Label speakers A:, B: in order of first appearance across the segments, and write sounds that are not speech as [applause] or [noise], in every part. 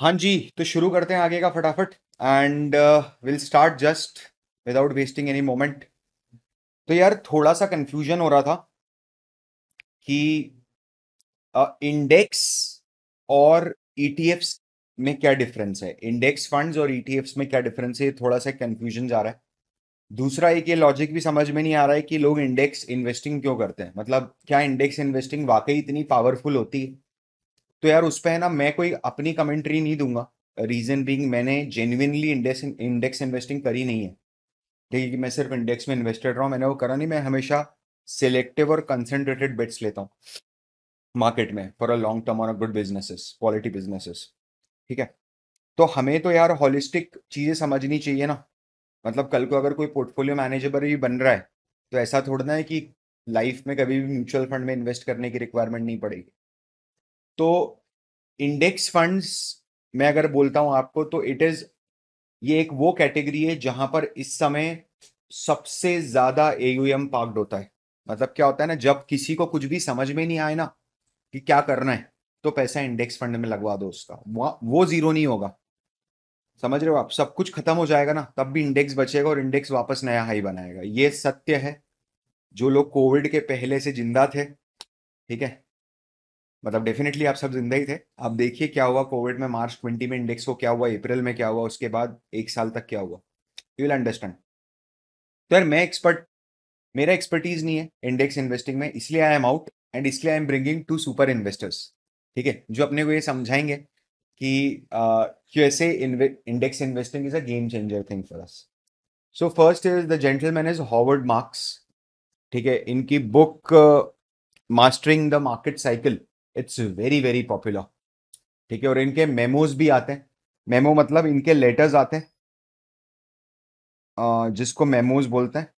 A: हाँ जी तो शुरू करते हैं आगे का फटाफट and will start just without wasting any moment तो यार थोड़ा सा कंफ्यूजन हो रहा था कि इंडेक्स uh, और ईटीएफ्स e में क्या डिफरेंस है इंडेक्स फंड्स और ईटीएफ्स e में क्या डिफरेंस है थोड़ा सा कंफ्यूजन जा रहा है दूसरा एक ये लॉजिक भी समझ में नहीं आ रहा है कि लोग इंडेक्स इन्वेस्टिंग क्यों करते हैं मतलब क्या इंडेक्स इन्वेस्टिंग वाकई इतनी पावरफुल होती है तो यार उस पर है ना मैं कोई अपनी कमेंट्री नहीं दूंगा रीजन बींग मैंने जेन्यनली इंडेक्स इंडेक्स इन्वेस्टिंग करी नहीं है ठीक है कि मैं सिर्फ इंडेक्स में इन्वेस्टेड रहा हूँ मैंने वो करा नहीं मैं हमेशा सिलेक्टिव और कंसेंट्रेटेड बेट्स लेता हूँ मार्केट में फॉर अ लॉन्ग टर्म और गुड बिजनेसेस क्वालिटी बिजनेसेस ठीक है तो हमें तो यार हॉलिस्टिक चीज़ें समझनी चाहिए ना मतलब कल को अगर कोई पोर्टफोलियो मैनेजर भी बन रहा है तो ऐसा थोड़ा है कि लाइफ में कभी भी म्यूचुअल फंड में इन्वेस्ट करने की रिक्वायरमेंट नहीं पड़ेगी तो इंडेक्स फंड्स मैं अगर बोलता हूं आपको तो इट इज ये एक वो कैटेगरी है जहां पर इस समय सबसे ज्यादा एयूएम पार्कड होता है मतलब क्या होता है ना जब किसी को कुछ भी समझ में नहीं आए ना कि क्या करना है तो पैसा इंडेक्स फंड में लगवा दो उसका वो जीरो नहीं होगा समझ रहे हो आप सब कुछ खत्म हो जाएगा ना तब भी इंडेक्स बचेगा और इंडेक्स वापस नया हाई बनाएगा ये सत्य है जो लोग कोविड के पहले से जिंदा थे ठीक है मतलब डेफिनेटली आप सब जिंदा ही थे आप देखिए क्या हुआ कोविड में मार्च ट्वेंटी में इंडेक्स को क्या हुआ अप्रैल में क्या हुआ उसके बाद एक साल तक क्या हुआ यू विल अंडरस्टैंड तो यार मैं एक्सपर्ट मेरा एक्सपर्टीज नहीं है इंडेक्स इन्वेस्टिंग में इसलिए आई एम आउट एंड इसलिए I am bringing to super investors ठीक है जो अपने को ये समझाएंगे कि कैसे index investing is a game changer thing for us so first is the gentleman is Howard Marks ठीक है इनकी book mastering the market cycle it's very very popular ठीक है और इनके मेमोज
B: भी आते हैं मेमो मतलब इनके लेटर्स आते हैं जिसको मेमोज बोलते हैं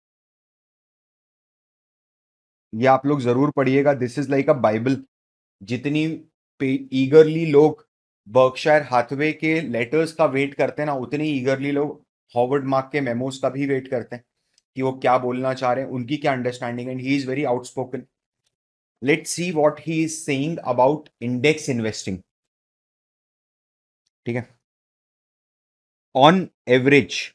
B: ये आप लोग जरूर पढ़िएगा this is like a Bible जितनी ईगरली लोग बर्कशायर
A: हाथवे के लेटर्स का वेट करते हैं ना उतने ईगरली लोग हॉवर्ड मार्क के मेमोज का भी वेट करते हैं कि वो क्या बोलना चाह रहे हैं उनकी क्या understanding and he is very outspoken
B: let's see what he is saying about index investing Okay. on average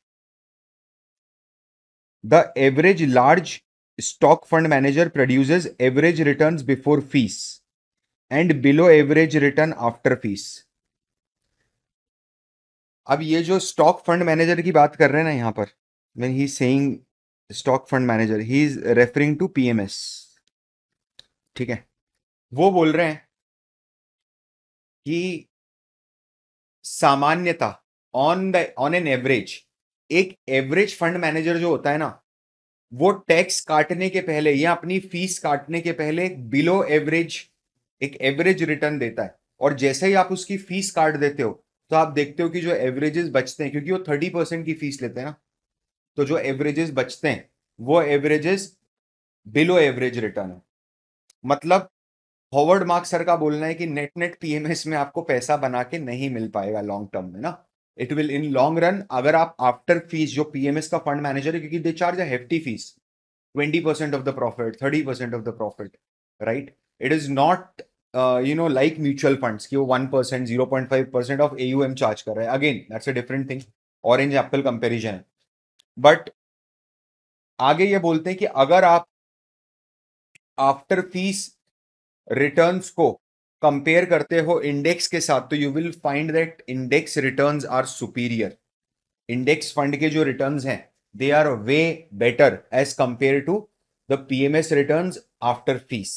B: the average large stock fund manager produces average
A: returns before fees and below average return after fees अब ये जो stock fund manager की बात कर रहे हैं ना यहाँ पर when he
B: saying stock fund manager he is referring to PMS ठीक है वो बोल रहे हैं कि सामान्यता on the on an average एक एवरेज फंड
A: मैनेजर जो होता है ना वो टैक्स काटने के पहले या अपनी फीस काटने के पहले बिलो एवरेज एक एवरेज रिटर्न देता है और जैसे ही आप उसकी फीस काट देते हो तो आप देखते हो कि जो एवरेजेस बचते हैं क्योंकि वो थर्टी परसेंट की फीस लेते हैं ना तो जो एवरेजेस बचते हैं वो एवरेजेस बिलो एवरेज रिटर्न है मतलब हॉवर्ड मार्क सर का बोलना है कि नेट नेट पीएमएस में आपको पैसा बना के नहीं मिल पाएगा लॉन्ग टर्म में ना it will in long run अगर आप आफ्टर फीस जो पीएमएस का फंड मैनेजर है क्योंकि they charge a hefty fees twenty percent of the profit thirty percent of the profit right it is not you know like mutual fund one percent zero point five percent of A U M charge कर रहे हैं again that's a different thing orange apple comparison है but आगे ये बोलते हैं कि अगर आप आफ्टर फीस रिटर्न्स को कंपेयर करते हो इंडेक्स के साथ तो you will find that index returns are superior index fund के जो रिटर्न्स हैं they are way better as compare to the PMS returns after fees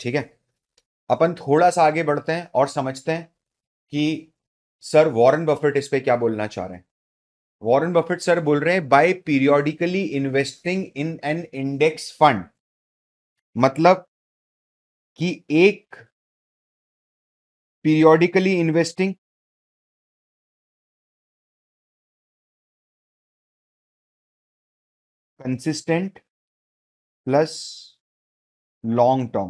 A: ठीक है अपन थोड़ा सा आगे बढ़ते हैं और समझते हैं कि सर वॉरेन बफेट इस पे क्या बोलना चाह रहे हैं वॉरेन बफेट सर बोल रहे हैं by periodically investing in an index fund मतलब
B: कि एक periodically investing consistent plus long term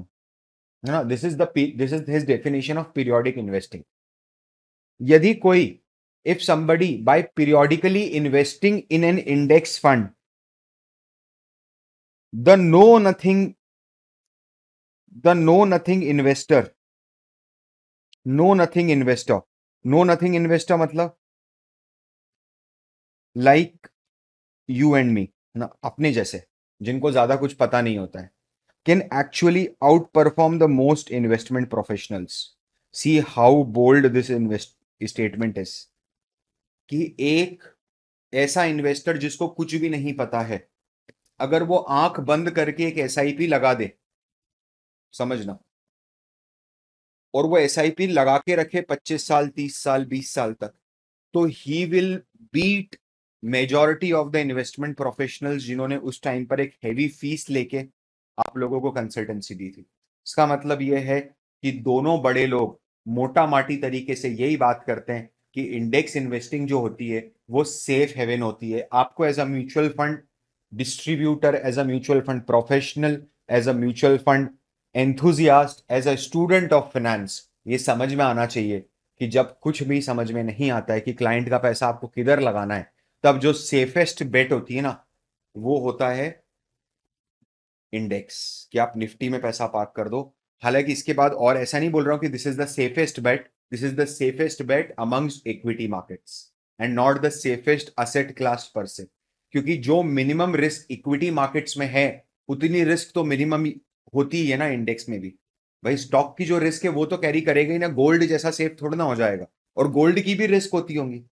B: है ना this is this is his definition of periodic investing
A: यदि कोई if somebody by periodically investing in an index
B: fund the know nothing the know nothing investor know nothing investor know nothing investor मतलब like
A: you and me ना अपने जैसे जिनको ज्यादा कुछ पता नहीं होता है can actually outperform the most investment professionals see how bold this invest statement is कि एक ऐसा इन्वेस्टर जिसको कुछ भी नहीं पता है अगर वो आंख बंद करके एक एस लगा दे समझना और वो एस लगा के रखे 25 साल 30 साल 20 साल तक तो he will beat majority of the investment professional जिन्होंने उस टाइम पर एक हैवी फीस लेके आप लोगों को कंसल्टेंसी दी थी इसका मतलब यह है कि दोनों बड़े लोग मोटा माटी तरीके से यही बात करते हैं कि इंडेक्स इन्वेस्टिंग जो होती है वो सेफ हेवन होती है आपको as a mutual fund distributor as a mutual fund professional as a mutual fund enthusiast as a student of finance ये समझ में आना चाहिए कि जब कुछ भी समझ में नहीं आता है कि क्लाइंट का पैसा आपको किधर लगाना है तब जो सेफेस्ट बेट होती है ना वो होता है इंडेक्स कि आप निफ्टी में पैसा पार्क कर दो हालांकि इसके बाद और ऐसा नहीं बोल रहा हूं कि this is the safest bet this is the safest bet amongst equity markets and not the safest asset class per se क्योंकि जो मिनिमम रिस्क इक्विटी मार्केट्स में है उतनी रिस्क तो मिनिमम होती है ना इंडेक्स में भी भाई स्टॉक की जो रिस्क है वो तो कैरी करेगा ही ना गोल्ड जैसा सेफ थोड़ा ना हो जाएगा और गोल्ड की भी रिस्क होती होंगी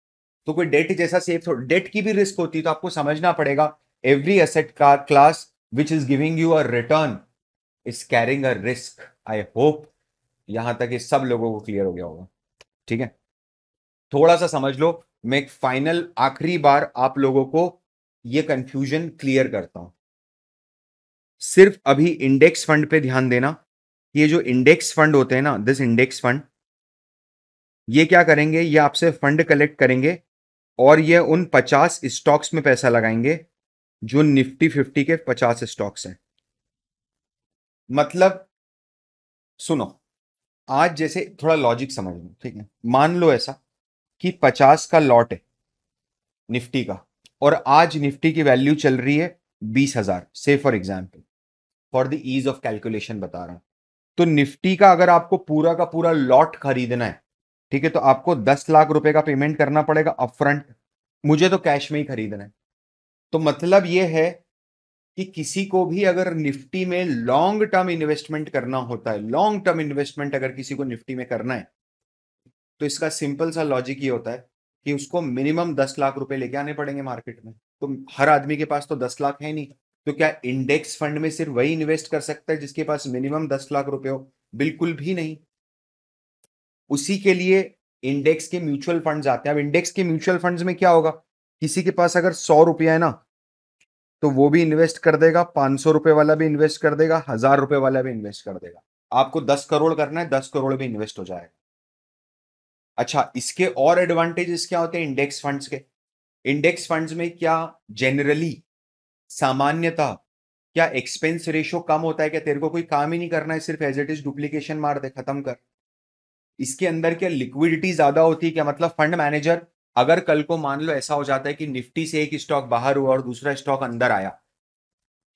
A: तो कोई डेट जैसा सेफ थोड़ा डेट की भी रिस्क होती है तो आपको समझना पड़ेगा एवरी असेट का class which is giving you a return is carrying a risk I hope यहां तक ये सब लोगों को क्लियर हो गया होगा ठीक है थोड़ा सा समझ लो मैं एक फाइनल आखिरी बार आप लोगों को ये कंफ्यूजन क्लियर करता हूं सिर्फ अभी इंडेक्स फंड पे ध्यान देना ये जो इंडेक्स फंड होते हैं ना दिस इंडेक्स फंड ये क्या करेंगे ये आपसे फंड कलेक्ट करेंगे और ये उन 50 स्टॉक्स में पैसा लगाएंगे जो निफ्टी 50 के 50 स्टॉक्स हैं मतलब सुनो आज जैसे थोड़ा लॉजिक समझ लो ठीक है मान लो ऐसा कि 50 का लॉट है निफ्टी का और आज निफ्टी की वैल्यू चल रही है बीस हजार से for example for the ease of calculation बता रहा हूं तो निफ्टी का अगर आपको पूरा का पूरा लॉट खरीदना है ठीक है तो आपको दस लाख रुपए का पेमेंट करना पड़ेगा अपफ्रंट मुझे तो कैश में ही खरीदना है तो मतलब यह है कि किसी को भी अगर निफ्टी में लॉन्ग टर्म इन्वेस्टमेंट करना होता है लॉन्ग टर्म इन्वेस्टमेंट अगर किसी को निफ्टी में करना है तो इसका सिंपल सा लॉजिक ये होता है कि उसको मिनिमम दस लाख रुपए लेके आने पड़ेंगे मार्केट में तो हर आदमी के पास तो दस लाख है नहीं तो क्या इंडेक्स फंड में सिर्फ वही इन्वेस्ट कर सकता है जिसके पास मिनिमम दस लाख रुपए हो बिल्कुल भी नहीं उसी के लिए इंडेक्स के म्यूचुअल फंड्स आते हैं अब इंडेक्स के म्यूचुअल फंड्स में क्या होगा किसी के पास अगर सौ रुपया है ना तो वो भी इन्वेस्ट कर देगा पांच सौ रुपए वाला भी इन्वेस्ट कर देगा हजार रुपए वाला भी इन्वेस्ट कर देगा आपको दस करोड़ करना है दस करोड़ भी इन्वेस्ट हो जाएगा अच्छा इसके और एडवांटेजेस क्या होते हैं इंडेक्स फंड्स के इंडेक्स फंड्स में क्या जनरली सामान्यतः क्या एक्सपेंस रेशियो कम होता है क्या तेरे को कोई काम ही नहीं करना है सिर्फ एज इट इज डुप्लीकेशन मार दे खत्म कर इसके अंदर क्या लिक्विडिटी ज्यादा होती है क्या मतलब फंड मैनेजर अगर कल को मान लो ऐसा हो जाता है कि निफ्टी से एक स्टॉक बाहर हुआ और दूसरा स्टॉक अंदर आया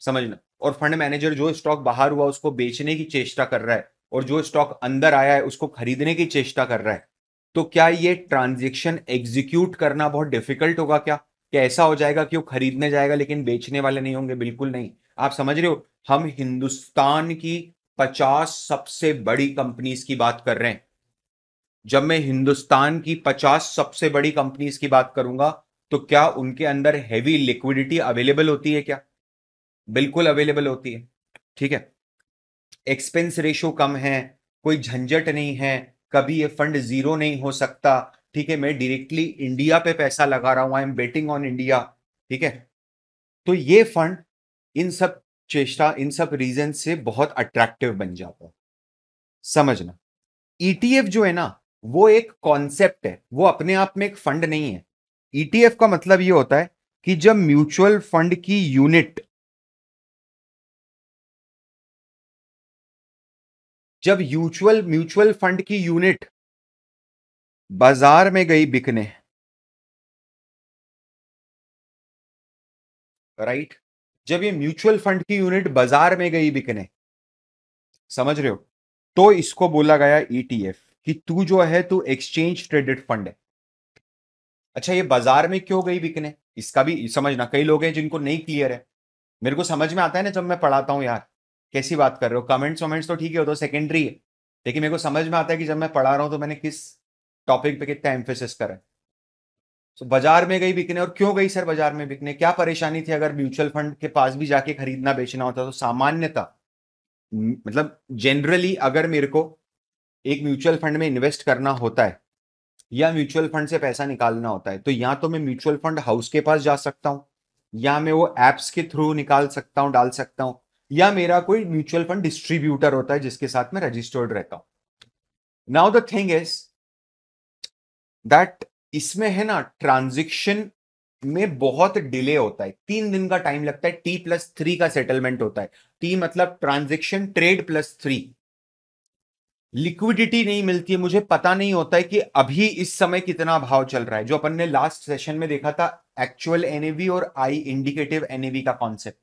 A: समझना और फंड मैनेजर जो स्टॉक बाहर हुआ उसको बेचने की चेष्टा कर रहा है और जो स्टॉक अंदर आया है उसको खरीदने की चेष्टा कर रहा है तो क्या ये ट्रांजेक्शन एग्जीक्यूट करना बहुत डिफिकल्ट होगा क्या कि ऐसा हो जाएगा कि वो खरीदने जाएगा लेकिन बेचने वाले नहीं होंगे बिल्कुल नहीं आप समझ रहे हो हम हिंदुस्तान की पचास सबसे बड़ी कंपनीज की बात कर रहे हैं जब मैं हिंदुस्तान की पचास सबसे बड़ी कंपनीज की बात करूंगा तो क्या उनके अंदर हैवी लिक्विडिटी अवेलेबल होती है क्या बिल्कुल अवेलेबल होती है ठीक है एक्सपेंस रेशो कम है कोई झंझट नहीं है कभी ये फंड जीरो नहीं हो सकता ठीक है मैं डायरेक्टली इंडिया पे पैसा लगा रहा हूं I am betting on India ठीक है तो ये फंड इन सब चेष्टा इन सब रीजन से बहुत अट्रैक्टिव बन जाता है समझना ईटीएफ e जो है ना वो एक कॉन्सेप्ट है
B: वो अपने आप में एक फंड नहीं है ईटीएफ e का मतलब ये होता है कि जब म्यूचुअल फंड की यूनिट जब यूचुअल म्यूचुअल फंड की यूनिट बाजार में गई बिकने राइट right? जब ये म्यूचुअल फंड की यूनिट बाजार में गई बिकने
A: समझ रहे हो तो इसको बोला गया ईटीएफ e कि तू जो है तू एक्सचेंज ट्रेडेड फंड है अच्छा ये बाजार में क्यों गई बिकने इसका भी समझना कई लोग हैं जिनको नहीं क्लियर है मेरे को समझ में आता है ना जब मैं पढ़ाता हूँ यार कैसी बात कर रहे हो कमेंट्स वमेंट्स तो ठीक है वो तो सेकेंडरी है लेकिन मेरे को समझ में आता है कि जब मैं पढ़ा रहा हूँ तो मैंने किस टॉपिक पे कितना एम्फेसिस करें तो बाजार में गई बिकने और क्यों गई सर बाजार में बिकने क्या परेशानी थी अगर म्यूचुअल फंड के पास भी जाके खरीदना बेचना होता तो सामान्यता मतलब जनरली अगर मेरे को एक म्यूचुअल फंड में इन्वेस्ट करना होता है या म्यूचुअल फंड से पैसा निकालना होता है तो या तो मैं म्यूचुअल फंड हाउस के पास जा सकता हूँ या मैं वो एप्स के थ्रू निकाल सकता हूँ डाल सकता हूँ या मेरा कोई म्यूचुअल फंड डिस्ट्रीब्यूटर होता है जिसके साथ मैं रजिस्टर्ड रहता हूँ now the thing is that इसमें है ना ट्रांजेक्शन में बहुत डिले होता है तीन दिन का टाइम लगता है टी प्लस थ्री का सेटलमेंट होता है टी मतलब transaction trade plus three liquidity नहीं मिलती है मुझे पता नहीं होता है कि अभी इस समय कितना भाव चल रहा है जो अपन ने लास्ट सेशन में देखा था एक्चुअल एनएवी और आई इंडिकेटिव एनएवी का कॉन्सेप्ट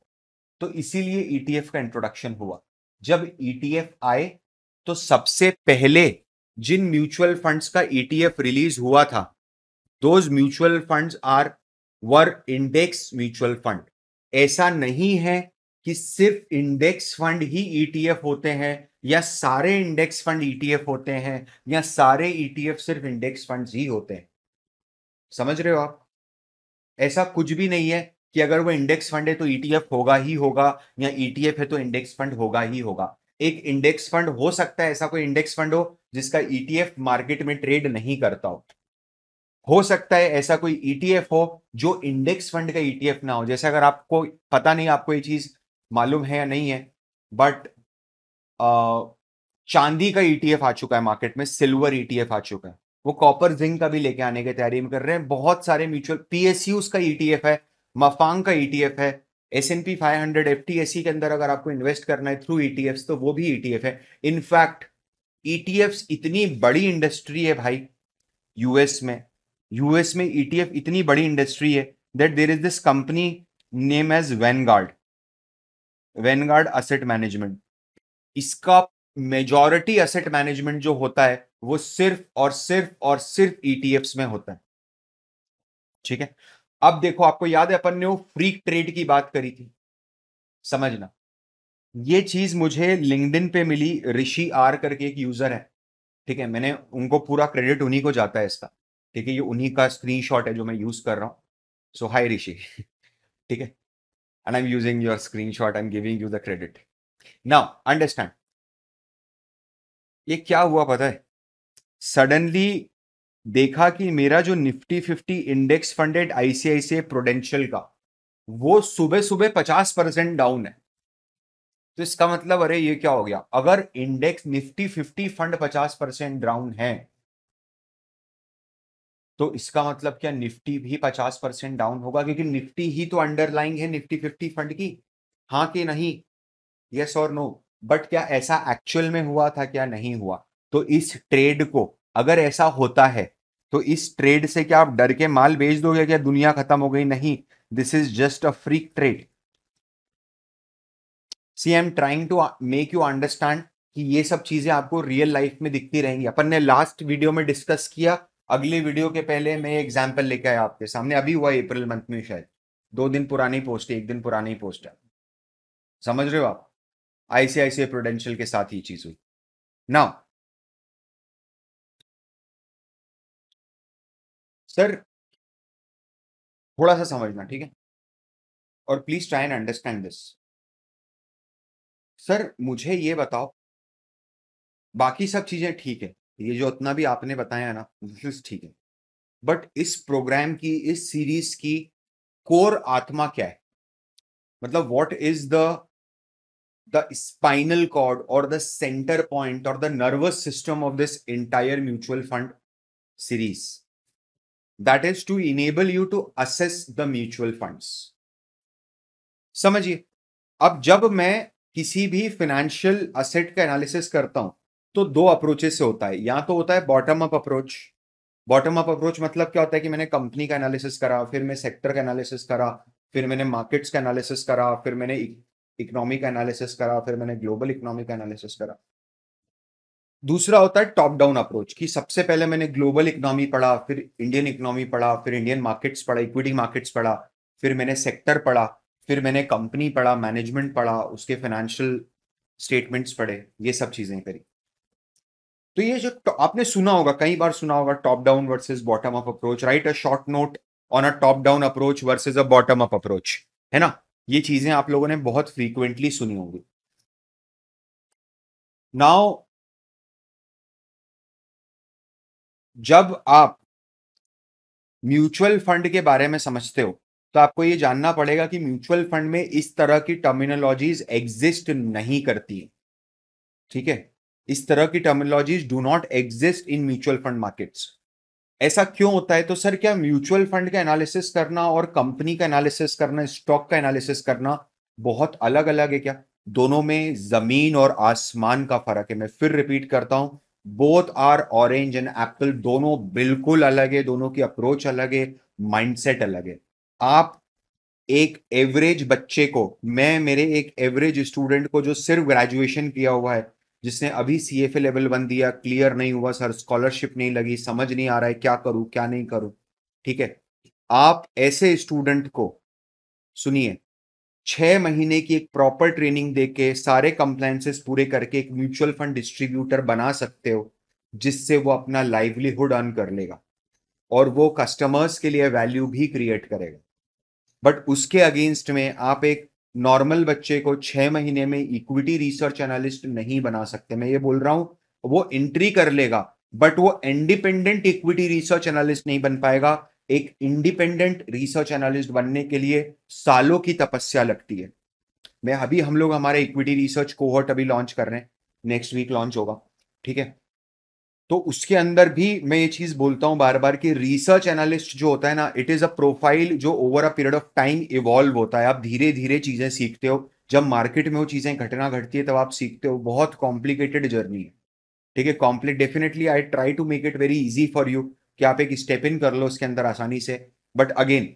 A: तो इसीलिए ईटीएफ e का इंट्रोडक्शन हुआ जब ईटीएफ e आए तो सबसे पहले जिन म्यूचुअल फंड्स का ईटीएफ e रिलीज हुआ था those mutual funds are were index mutual fund ऐसा नहीं है कि सिर्फ इंडेक्स फंड ही ईटीएफ e होते हैं या सारे इंडेक्स फंड ईटीएफ e होते हैं या सारे ईटीएफ सिर्फ इंडेक्स फंड ही होते हैं समझ रहे हो आप ऐसा कुछ भी नहीं है कि अगर वो इंडेक्स फंड है तो ईटीएफ होगा ही होगा या ईटीएफ है तो इंडेक्स फंड होगा ही होगा एक इंडेक्स फंड हो सकता है ऐसा कोई इंडेक्स फंड हो जिसका ईटीएफ e मार्केट में ट्रेड नहीं करता हो हो सकता है ऐसा कोई ईटीएफ e हो जो इंडेक्स फंड का ईटीएफ e ना हो जैसे अगर आपको पता नहीं आपको ये चीज मालूम है या नहीं है बट चांदी का ईटीएफ आ चुका है मार्केट में सिल्वर ईटीएफ आ चुका है वो कॉपर जिंक का भी लेके आने की तैयारी में कर रहे हैं बहुत सारे म्यूचुअल पीएसयूज का ईटीएफ है मफांग का ईटीएफ है S and P five hundred F T S C के अंदर अगर आपको इन्वेस्ट करना है थ्रू ईटीएफ तो वो भी ई टी एफ है इनफैक्ट ईटीएफ्स e इतनी बड़ी इंडस्ट्री है भाई यूएस में यूएस में ईटीएफ e इतनी बड़ी इंडस्ट्री है that there is this company name as Vanguard Vanguard asset management इसका मेजॉरिटी असेट मैनेजमेंट जो होता है वो सिर्फ और सिर्फ और सिर्फ ईटीएफ e में होता है ठीक है अब देखो आपको याद है अपन ने वो फ्री ट्रेड की बात करी थी समझना ये चीज मुझे लिंकडिन पे मिली ऋषि आर करके एक यूजर है ठीक है मैंने उनको पूरा क्रेडिट उन्हीं को जाता है इसका ठीक है ये उन्हीं का स्क्रीनशॉट है जो मैं यूज कर रहा हूँ सो हाई ऋषि [laughs] ठीक है and
B: I am using your screenshot I am giving you the credit now understand ये क्या हुआ पता है सडनली देखा
A: कि मेरा जो Nifty fifty index funded ICICI Prudential का वो सुबह सुबह पचास परसेंट डाउन है तो इसका मतलब अरे ये क्या हो गया अगर इंडेक्स निफ्टी फिफ्टी फंड पचास परसेंट डाउन है तो इसका मतलब क्या निफ्टी भी पचास परसेंट डाउन होगा क्योंकि निफ्टी ही तो अंडरलाइंग है निफ्टी फिफ्टी फंड की हाँ कि नहीं यस और नो बट क्या ऐसा एक्चुअल में हुआ था क्या नहीं हुआ तो इस ट्रेड को अगर ऐसा होता है तो इस ट्रेड से क्या आप डर के माल बेच दोगे क्या दुनिया खत्म हो गई नहीं this is just a free trade see I am trying to make you understand कि ये सब चीजें आपको रियल लाइफ में दिखती रहेंगी अपन ने लास्ट वीडियो में डिस्कस किया अगले वीडियो के पहले मैं एग्जाम्पल लेके आया आपके सामने अभी हुआ अप्रैल मंथ में शायद दो दिन पुरानी पोस्ट
B: है एक दिन पुरानी पोस्ट है समझ रहे हो आप आईसीआईसीआई प्रोडेंशियल के साथ ही चीज हुई ना सर थोड़ा सा समझना ठीक है और please try and understand this sir मुझे ये बताओ
A: बाकी सब चीजें ठीक है ये जो उतना भी आपने बताया ना दिस ठीक है बट इस प्रोग्राम की इस सीरीज की कोर आत्मा क्या है मतलब what is the the spinal cord और द सेंटर पॉइंट और the nervous system of this entire mutual fund series that is to enable you to assess the mutual funds समझिए अब जब मैं किसी भी फिनेंशियल असेट का एनालिसिस करता हूं तो दो अप्रोचेस से होता है या तो होता है bottom up approach bottom up approach मतलब क्या होता है कि मैंने कंपनी का एनालिसिस करा फिर मैं सेक्टर का एनालिसिस करा फिर मैंने मार्केट्स का एनालिसिस करा फिर मैंने इकोनॉमी e- का एनालिसिस करा फिर मैंने ग्लोबल इकोनॉमी का एनालिसिस करा दूसरा होता है टॉप डाउन अप्रोच कि सबसे पहले मैंने ग्लोबल इकोनॉमी पढ़ा फिर इंडियन इकोनॉमी पढ़ा फिर इंडियन मार्केट्स पढ़ा इक्विटी मार्केट्स पढ़ा फिर मैंने सेक्टर पढ़ा फिर मैंने कंपनी पढ़ा मैनेजमेंट पढ़ा उसके फाइनेंशियल स्टेटमेंट्स पढ़े ये सब चीज़ें करी तो ये जो आपने सुना होगा कई बार सुना होगा top down versus bottom up approach right a short note on a top down approach versus a bottom up approach है ना
B: ये चीजें आप लोगों ने बहुत फ्रीक्वेंटली सुनी होगी नाउ जब आप म्यूचुअल फंड के बारे में समझते हो तो आपको ये जानना पड़ेगा कि म्यूचुअल
A: फंड में इस तरह की टर्मिनोलॉजीज एग्जिस्ट नहीं करती ठीक है इस तरह की terminologies do not exist in mutual fund markets ऐसा क्यों होता है तो सर क्या म्यूचुअल फंड का एनालिसिस करना और कंपनी का एनालिसिस करना स्टॉक का एनालिसिस करना बहुत अलग अलग है क्या दोनों में जमीन और आसमान का फर्क है मैं फिर रिपीट करता हूं both are orange and apple दोनों बिल्कुल अलग है दोनों की अप्रोच अलग है माइंडसेट अलग है आप एक एवरेज बच्चे को मैं मेरे एक एवरेज स्टूडेंट को जो सिर्फ ग्रेजुएशन किया हुआ है जिसने अभी C F A level one दिया क्लियर नहीं हुआ सर स्कॉलरशिप नहीं लगी समझ नहीं आ रहा है क्या करूं क्या नहीं करूं ठीक है आप ऐसे स्टूडेंट को सुनिए छह महीने की एक प्रॉपर ट्रेनिंग दे के सारे कंप्लाइंसेस पूरे करके एक म्यूचुअल फंड डिस्ट्रीब्यूटर बना सकते हो जिससे वो अपना लाइवलीहुड अर्न कर लेगा और वो कस्टमर्स के लिए वैल्यू भी क्रिएट करेगा बट उसके अगेंस्ट में आप एक नॉर्मल बच्चे को छह महीने में इक्विटी रिसर्च एनालिस्ट नहीं बना सकते मैं ये बोल रहा हूं वो एंट्री कर लेगा बट वो इंडिपेंडेंट इक्विटी रिसर्च एनालिस्ट नहीं बन पाएगा एक इंडिपेंडेंट रिसर्च एनालिस्ट बनने के लिए सालों की तपस्या लगती है मैं अभी हम लोग हमारे इक्विटी रिसर्च कोहर्ट अभी लॉन्च कर रहे हैं नेक्स्ट वीक लॉन्च होगा ठीक है तो उसके अंदर भी मैं ये चीज बोलता हूं बार बार कि रिसर्च एनालिस्ट जो होता है ना इट इज अ प्रोफाइल जो over a period of time evolve होता है आप धीरे धीरे चीजें सीखते हो जब मार्केट में वो चीजें घटना घटती है तब आप सीखते हो बहुत कॉम्प्लिकेटेड जर्नी है ठीक है complete definitely I try to make it very easy for you कि आप एक स्टेप इन कर लो उसके अंदर आसानी से बट अगेन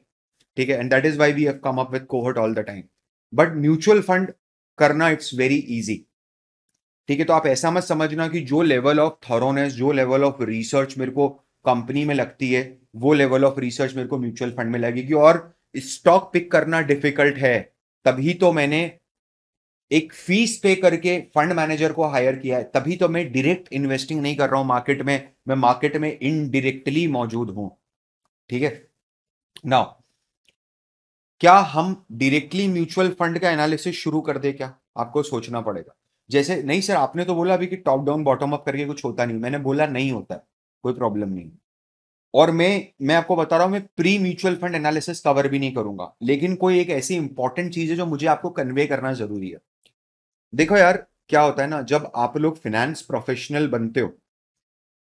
A: ठीक है and that is why we have come up with cohort all the time but mutual fund करना इट्स वेरी ईजी ठीक है तो आप ऐसा मत समझना कि जो लेवल ऑफ थरोनेस जो लेवल ऑफ रिसर्च मेरे को कंपनी में लगती है वो लेवल ऑफ रिसर्च मेरे को म्यूचुअल फंड में लगेगी और स्टॉक पिक करना डिफिकल्ट है तभी तो मैंने एक फीस पे करके फंड मैनेजर को हायर किया है तभी तो मैं डायरेक्ट इन्वेस्टिंग नहीं कर रहा हूं मार्केट में मैं मार्केट में इनडायरेक्टली मौजूद हूं ठीक है नाउ क्या हम डायरेक्टली म्यूचुअल फंड का एनालिसिस शुरू कर दे क्या आपको सोचना पड़ेगा जैसे नहीं सर आपने तो बोला अभी कि टॉप डाउन बॉटम अप करके कुछ होता नहीं मैंने बोला नहीं होता कोई प्रॉब्लम नहीं और मैं मैं आपको बता रहा हूँ मैं pre mutual fund analysis cover भी नहीं करूंगा लेकिन कोई एक ऐसी इंपॉर्टेंट चीज है जो मुझे आपको कन्वे करना जरूरी है देखो यार क्या होता है ना जब आप लोग फिनेंस प्रोफेशनल बनते हो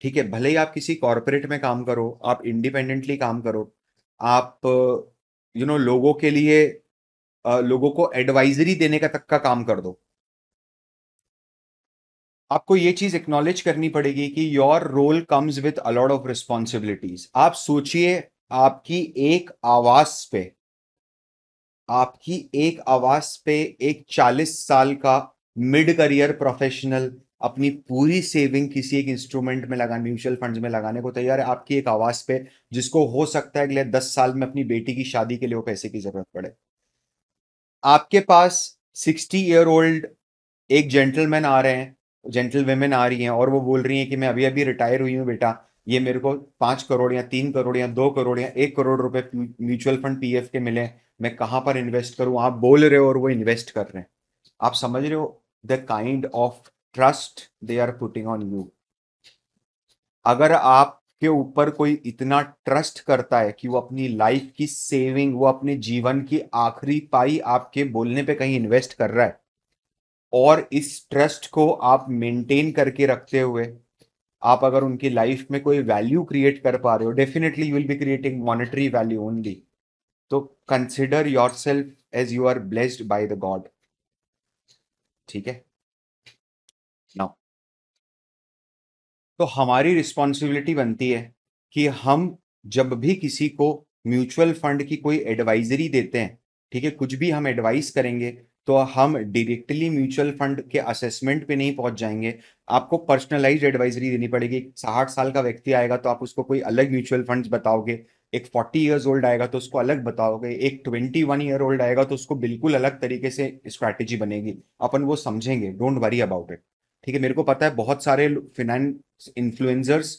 A: ठीक है भले ही आप किसी कॉरपोरेट में काम करो आप इंडिपेंडेंटली काम करो आप यू नो लोगों के लिए लोगों को एडवाइजरी देने का तक का काम कर दो आपको ये चीज एक्नॉलेज करनी पड़ेगी कि your role comes with a lot of responsibilities आप सोचिए आपकी एक आवाज पे आपकी एक आवाज पे एक चालीस साल का मिड करियर प्रोफेशनल अपनी पूरी सेविंग किसी एक इंस्ट्रूमेंट में लगा म्यूचुअल फंड्स में लगाने को तैयार है आपकी एक आवाज पे जिसको हो सकता है अगले दस साल में अपनी बेटी की शादी के लिए वो पैसे की जरूरत पड़े आपके पास सिक्सटी ईयर ओल्ड एक जेंटलमैन आ रहे हैं जेंटल वेमेन आ रही हैं और वो बोल रही हैं कि मैं अभी अभी रिटायर हुई हूँ बेटा ये मेरे को पांच करोड़ या तीन करोड़ या दो करोड़ या एक करोड़ रुपए म्यूचुअल फंड पीएफ के मिले मैं कहाँ पर इन्वेस्ट करूँ आप बोल रहे हो और वो इन्वेस्ट कर रहे हैं आप समझ रहे हो the kind of trust they are putting on you अगर आपके ऊपर कोई इतना ट्रस्ट करता है कि वो अपनी लाइफ की सेविंग वो अपने जीवन की आखिरी पाई आपके बोलने पे कहीं इन्वेस्ट कर रहा है और इस ट्रस्ट को आप मेंटेन करके रखते हुए आप अगर उनकी लाइफ में कोई वैल्यू क्रिएट कर पा रहे हो definitely you will be creating monetary value only तो consider yourself as you are blessed by the God ठीक है नाउ तो हमारी रिस्पॉन्सिबिलिटी बनती है कि हम जब भी किसी को म्यूचुअल फंड की कोई एडवाइजरी देते हैं ठीक है कुछ भी हम एडवाइस करेंगे तो हम डायरेक्टली म्यूचुअल फंड के असेसमेंट पे नहीं पहुंच जाएंगे आपको पर्सनलाइज एडवाइजरी देनी पड़ेगी साठ साल का व्यक्ति आएगा तो आप उसको कोई अलग म्यूचुअल फंड बताओगे एक फोर्टी ईयर्स ओल्ड आएगा तो उसको अलग बताओगे एक ट्वेंटी वन ईयर ओल्ड आएगा तो उसको बिल्कुल अलग तरीके से स्ट्रैटेजी बनेगी अपन वो समझेंगे डोंट वरी अबाउट इट ठीक है मेरे को पता है बहुत सारे फिनेंस इन्फ्लुएंसर्स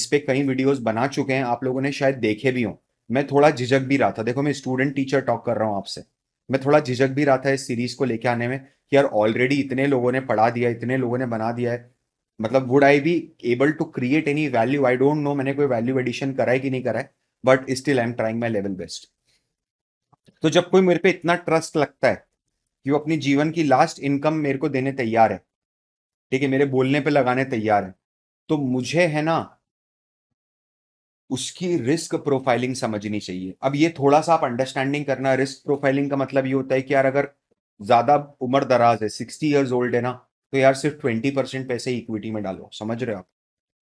A: इस पर कई वीडियोज बना चुके हैं आप लोगों ने शायद देखे भी हों मैं थोड़ा झिझक भी रहा था देखो मैं स्टूडेंट टीचर टॉक कर रहा हूँ आपसे मैं थोड़ा झिझक भी रहा था इस सीरीज को लेके आने में कि यार ऑलरेडी इतने लोगों ने पढ़ा दिया इतने लोगों ने बना दिया है मतलब would I be able to create any value I don't know मैंने कोई वैल्यू एडिशन करा है कि नहीं करा है but still I am trying my level best तो जब कोई मेरे पे इतना ट्रस्ट लगता है कि वो अपनी जीवन की लास्ट इनकम मेरे को देने तैयार है ठीक है मेरे बोलने पे लगाने तैयार है तो मुझे है ना उसकी रिस्क प्रोफाइलिंग समझनी चाहिए अब ये थोड़ा सा आप अंडरस्टैंडिंग करना रिस्क प्रोफाइलिंग का मतलब ये होता है कि यार अगर ज़्यादा उम्र दराज है सिक्सटी ईयर्स ओल्ड है ना तो यार सिर्फ ट्वेंटी परसेंट पैसे इक्विटी में डालो समझ रहे हो आप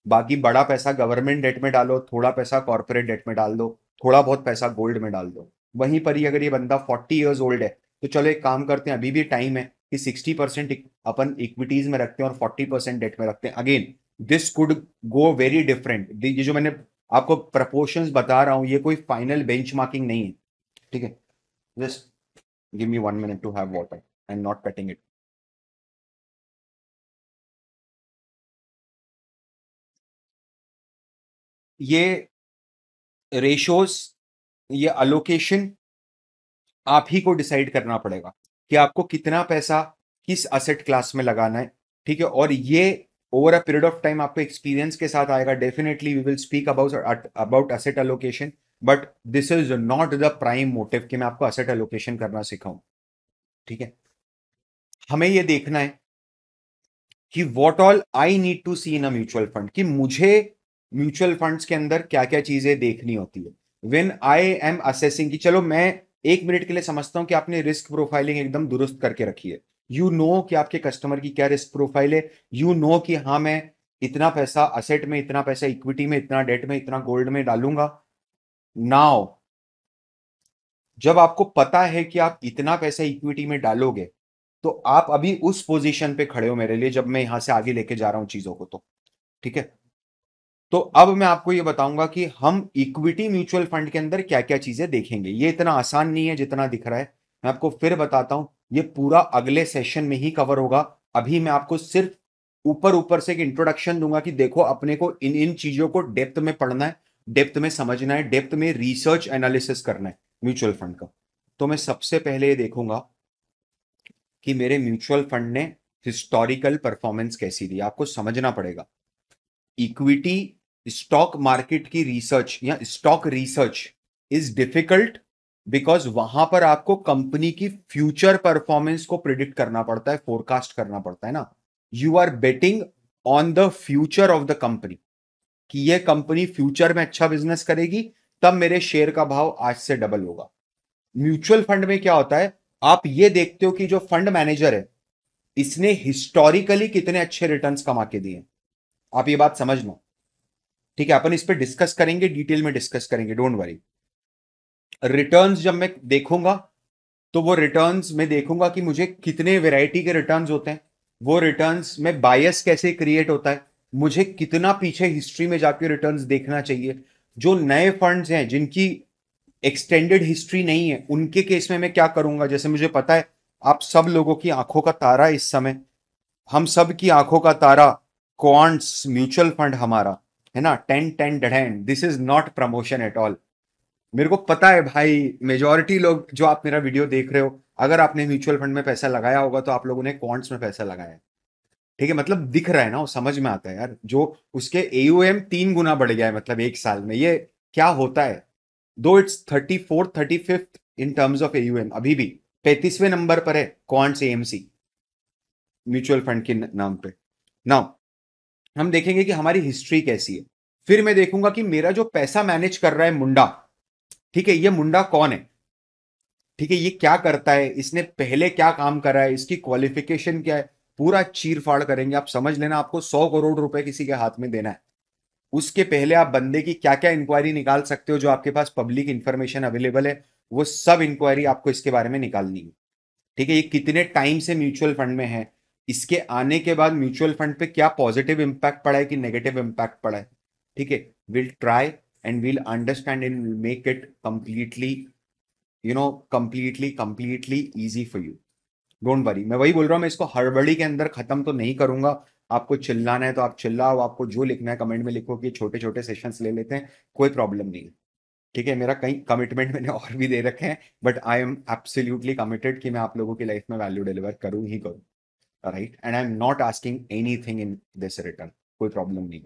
A: बाकी बड़ा पैसा गवर्नमेंट डेट में डालो थोड़ा पैसा कॉर्पोरेट डेट में डाल दो थोड़ा बहुत पैसा गोल्ड में डाल दो वहीं पर ही अगर ये बंदा फोर्टी ईयर्स ओल्ड है तो चलो एक काम करते हैं अभी भी टाइम है कि सिक्सटी परसेंट अपन इक्विटीज में रखते हैं और फोर्टी परसेंट डेट में रखते हैं again this could go very different ये जो मैंने आपको प्रपोर्शन बता रहा हूं ये कोई फाइनल मार्किंग नहीं है ठीक है just give me
B: one minute to have water and not cutting it ये रेशोस ये अलोकेशन आप ही को डिसाइड करना
A: पड़ेगा कि आपको कितना पैसा किस असेट क्लास में लगाना है ठीक है और ये over a period of time आपको एक्सपीरियंस के साथ आएगा definitely we will speak about about asset allocation but this is not the prime motive कि मैं आपको असेट अलोकेशन करना सिखाऊं ठीक है हमें यह देखना है कि what all I need to see in a mutual fund कि मुझे म्यूचुअल फंड्स के अंदर क्या क्या चीजें देखनी होती है वेन आई एम असेसिंग कि चलो मैं एक मिनट के लिए समझता हूं कि आपने रिस्क प्रोफाइलिंग एकदम दुरुस्त करके रखी है यू नो कि आपके कस्टमर की क्या रिस्क प्रोफाइल है यू नो कि हाँ मैं इतना पैसा असेट में इतना पैसा इक्विटी में इतना डेट में इतना गोल्ड में डालूंगा नाउ जब आपको पता है कि आप इतना पैसा इक्विटी में डालोगे तो आप अभी उस पोजीशन पे खड़े हो मेरे लिए जब मैं यहां से आगे लेके जा रहा हूं चीजों को तो ठीक है तो अब मैं आपको ये बताऊंगा कि हम इक्विटी म्यूचुअल फंड के अंदर क्या क्या चीजें देखेंगे ये इतना आसान नहीं है जितना दिख रहा है मैं आपको फिर बताता हूं ये पूरा अगले सेशन में ही कवर होगा अभी मैं आपको सिर्फ ऊपर ऊपर से एक इंट्रोडक्शन दूंगा कि देखो अपने को इन इन चीजों को डेप्थ में पढ़ना है डेप्थ में समझना है डेप्थ में रिसर्च एनालिसिस करना है म्यूचुअल फंड का तो मैं सबसे पहले ये देखूंगा कि मेरे म्यूचुअल फंड ने हिस्टोरिकल परफॉर्मेंस कैसी दी आपको समझना पड़ेगा इक्विटी स्टॉक मार्केट की रिसर्च या stock research is difficult because वहां पर आपको कंपनी की फ्यूचर परफॉर्मेंस को प्रिडिक्ट करना पड़ता है फोरकास्ट करना पड़ता है ना you are betting on the future of the company कि यह कंपनी फ्यूचर में अच्छा बिजनेस करेगी तब मेरे शेयर का भाव आज से डबल होगा म्यूचुअल फंड में क्या होता है आप ये देखते हो कि जो फंड मैनेजर है इसने हिस्टोरिकली कितने अच्छे रिटर्न्स कमा के दिए आप ये बात समझ लो ठीक है अपन इस पर डिस्कस करेंगे डिटेल में डिस्कस करेंगे डोंट वरी रिटर्न्स जब मैं देखूंगा तो वो रिटर्न मैं देखूंगा कि मुझे कितने वेराइटी के रिटर्न होते हैं वो रिटर्न में बायस कैसे क्रिएट होता है मुझे कितना पीछे हिस्ट्री में जाके रिटर्न देखना चाहिए जो नए फंड्स हैं जिनकी एक्सटेंडेड हिस्ट्री नहीं है उनके केस में मैं क्या करूंगा जैसे मुझे पता है आप सब लोगों की आंखों का तारा इस समय हम सब की आंखों का तारा क्वांट्स म्यूचुअल फंड हमारा है ना टेन टेन डढ़ this is not promotion at all मेरे को पता है भाई मेजोरिटी लोग जो आप मेरा वीडियो देख रहे हो अगर आपने म्यूचुअल फंड में पैसा लगाया होगा तो आप लोगों ने क्वांट्स में पैसा लगाया है ठीक है मतलब दिख रहा है ना वो समझ में आता है यार जो उसके एयूएम तीन गुना बढ़ गया है मतलब एक साल में ये क्या होता है दो it's thirty fourth thirty fifth in terms of AUM अभी भी पैंतीसवें नंबर पर है क्वांट्स सी म्यूचुअल फंड के नाम पे नाउ हम देखेंगे कि हमारी हिस्ट्री कैसी है फिर मैं देखूंगा कि मेरा जो पैसा मैनेज कर रहा है मुंडा ठीक है ये मुंडा कौन है ठीक है ये क्या करता है इसने पहले क्या काम करा है इसकी क्वालिफिकेशन क्या है पूरा चीर फाड़ करेंगे आप समझ लेना आपको सौ करोड़ रुपए किसी के हाथ में देना है उसके पहले आप बंदे की क्या क्या इंक्वायरी निकाल सकते हो जो आपके पास पब्लिक इंफॉर्मेशन अवेलेबल है वो सब इंक्वायरी आपको इसके बारे में निकालनी है ठीक है ये कितने टाइम से म्यूचुअल फंड में है इसके आने के बाद म्यूचुअल फंड पे क्या पॉजिटिव इंपैक्ट पड़ा है कि नेगेटिव इंपैक्ट पड़ा है ठीक है will try and we'll understand and we'll make it completely you know completely completely easy for you don't worry मैं वही बोल रहा हूँ मैं इसको हड़बड़ी के अंदर खत्म तो नहीं करूंगा आपको चिल्लाना है तो आप चिल्लाओ आपको जो लिखना है कमेंट में लिखो कि छोटे छोटे सेशंस ले लेते हैं कोई प्रॉब्लम नहीं ठीक है मेरा कई कमिटमेंट मैंने और भी दे रखे हैं but I am absolutely committed कि मैं आप लोगों की लाइफ में वैल्यू डिलीवर करूँ ही करूँ right and I am not asking any in this return कोई प्रॉब्लम नहीं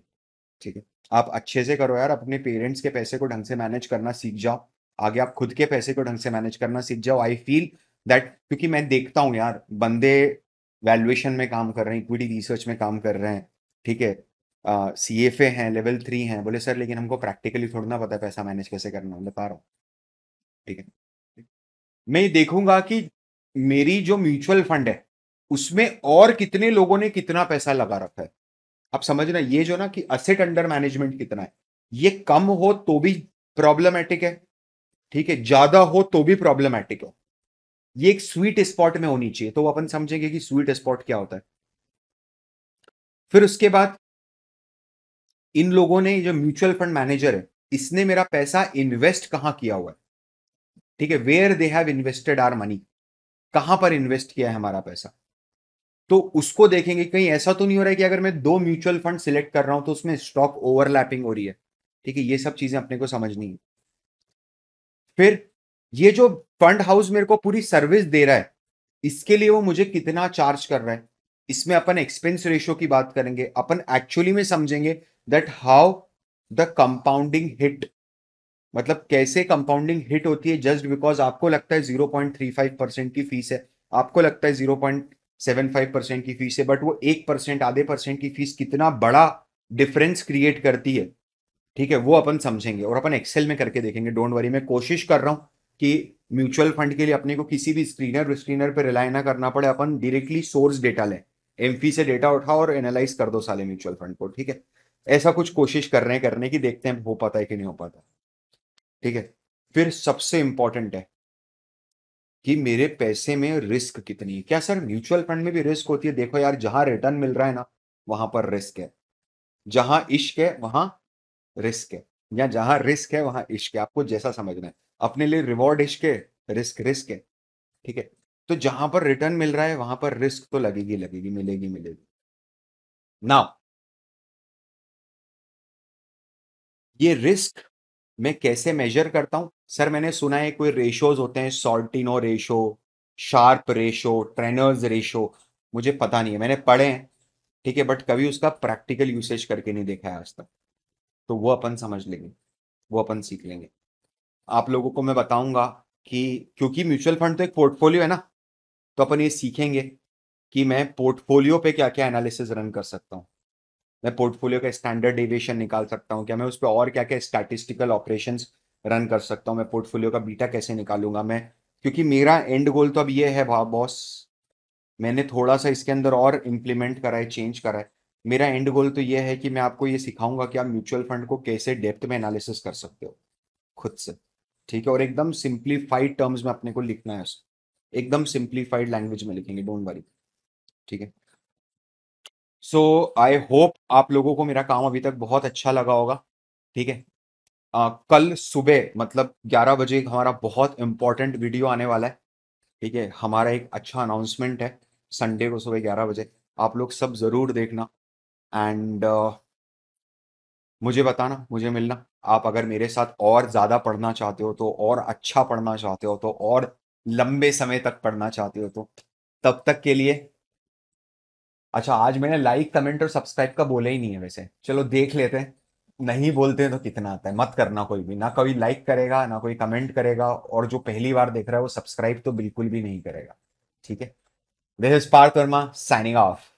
A: ठीक है आप अच्छे से करो यार अपने पेरेंट्स के पैसे को ढंग से मैनेज करना सीख जाओ आगे आप खुद के पैसे को ढंग से मैनेज करना सीख जाओ आई फील दैट क्योंकि मैं देखता हूँ यार बंदे वैल्यूएशन में काम कर रहे हैं इक्विटी रिसर्च में काम कर रहे हैं ठीक है सी एफ ए हैं लेवल थ्री हैं बोले सर लेकिन हमको प्रैक्टिकली थोड़ा ना पता है पैसा मैनेज कैसे करना है बता रहा हूँ ठीक है मैं ये देखूंगा कि मेरी जो म्यूचुअल फंड है उसमें और कितने लोगों ने कितना पैसा लगा रखा है आप समझना ये जो ना कि असेट अंडर मैनेजमेंट कितना है ये कम हो तो भी प्रॉब्लमेटिक है ठीक है ज्यादा हो तो भी प्रॉब्लमेटिक हो ये एक स्वीट स्पॉट में होनी चाहिए तो अपन समझेंगे कि स्वीट स्पॉट क्या होता है फिर उसके बाद इन लोगों ने जो म्यूचुअल फंड मैनेजर है इसने मेरा पैसा इन्वेस्ट कहां किया हुआ है ठीक है where they have invested our money कहां पर इन्वेस्ट किया है हमारा पैसा तो उसको देखेंगे कहीं ऐसा तो नहीं हो रहा है कि अगर मैं दो म्यूचुअल फंड सिलेक्ट कर रहा हूं तो उसमें स्टॉक ओवरलैपिंग हो रही है ठीक है ये सब चीजें अपने को समझनी है फिर ये जो फंड हाउस मेरे को पूरी सर्विस दे रहा है इसके लिए वो मुझे कितना चार्ज कर रहा है इसमें अपन एक्सपेंस रेशियो की बात करेंगे अपन एक्चुअली में समझेंगे that how the compounding hit मतलब कैसे कंपाउंडिंग हिट होती है जस्ट बिकॉज आपको लगता है फाइव परसेंट की फीस है आपको लगता है पॉइंट सेवन फाइव परसेंट की फीस है बट वो एक परसेंट आधे परसेंट की फीस कितना बड़ा डिफरेंस क्रिएट करती है ठीक है वो अपन समझेंगे और अपन एक्सेल में करके देखेंगे डोंट वरी मैं कोशिश कर रहा हूँ कि म्यूचुअल फंड के लिए अपने को किसी भी स्क्रीनर स्क्रीनर पर रिलाय ना करना पड़े अपन डायरेक्टली सोर्स डेटा लें एम से डेटा उठाओ और एनालाइज कर दो साले म्यूचुअल फंड को ठीक है ऐसा कुछ कोशिश कर रहे हैं करने की देखते हैं हो पाता है कि नहीं हो पाता ठीक है फिर सबसे इंपॉर्टेंट है कि मेरे पैसे में रिस्क कितनी है क्या सर म्यूचुअल फंड में भी रिस्क होती है देखो यार जहां रिटर्न मिल रहा है ना वहां पर रिस्क है जहां इश्क है वहां रिस्क है या जहां रिस्क है वहां इश्क है आपको जैसा समझना है अपने लिए रिवॉर्ड इश्क है रिस्क रिस्क है ठीक है
B: तो जहां पर रिटर्न मिल रहा है वहां पर रिस्क तो लगेगी लगेगी मिलेगी मिलेगी नाउ ये रिस्क मैं कैसे मेजर करता हूं सर मैंने सुना है कोई रेशोज होते हैं Sortino ratio
A: Sharpe ratio Treynor's ratio मुझे पता नहीं है मैंने पढ़े हैं ठीक है बट कभी उसका प्रैक्टिकल यूसेज करके नहीं देखा है आज तक तो वो अपन समझ लेंगे वो अपन सीख लेंगे आप लोगों को मैं बताऊंगा कि क्योंकि म्यूचुअल फंड तो एक पोर्टफोलियो है ना तो अपन ये सीखेंगे कि मैं पोर्टफोलियो पे क्या क्या एनालिसिस रन कर सकता हूँ मैं पोर्टफोलियो का स्टैंडर्ड डेविएशन निकाल सकता हूँ क्या मैं उस पर और क्या क्या स्टैटिस्टिकल ऑपरेशंस रन कर सकता हूं मैं पोर्टफोलियो का बीटा कैसे निकालूंगा मैं क्योंकि मेरा एंड गोल तो अब ये है भाव बॉस मैंने थोड़ा सा इसके अंदर और इम्प्लीमेंट करा है चेंज करा है मेरा एंड गोल तो ये है कि मैं आपको ये सिखाऊंगा कि आप म्यूचुअल फंड को कैसे डेप्थ में एनालिसिस कर सकते हो खुद से ठीक है और एकदम सिंप्लीफाइड टर्म्स में अपने को लिखना है एकदम सिंप्लीफाइड लैंग्वेज में लिखेंगे डोंट वरी ठीक है सो आई होप आप लोगों को मेरा काम अभी तक बहुत अच्छा लगा होगा ठीक है आ, कल सुबह मतलब 11 बजे हमारा बहुत इंपॉर्टेंट वीडियो आने वाला है ठीक है हमारा एक अच्छा अनाउंसमेंट है संडे को सुबह 11 बजे आप लोग सब ज़रूर देखना एंड uh, मुझे बताना मुझे मिलना आप अगर मेरे साथ और ज़्यादा पढ़ना चाहते हो तो और अच्छा पढ़ना चाहते हो तो और लंबे समय तक पढ़ना चाहते हो तो तब तक के लिए अच्छा आज मैंने लाइक कमेंट और सब्सक्राइब का बोला ही नहीं है वैसे चलो देख लेते हैं नहीं बोलते हैं तो कितना आता है मत करना कोई भी ना कोई लाइक करेगा ना कोई कमेंट करेगा और जो पहली बार देख रहा है वो सब्सक्राइब तो बिल्कुल भी नहीं करेगा
B: ठीक है this is Parth Verma signing of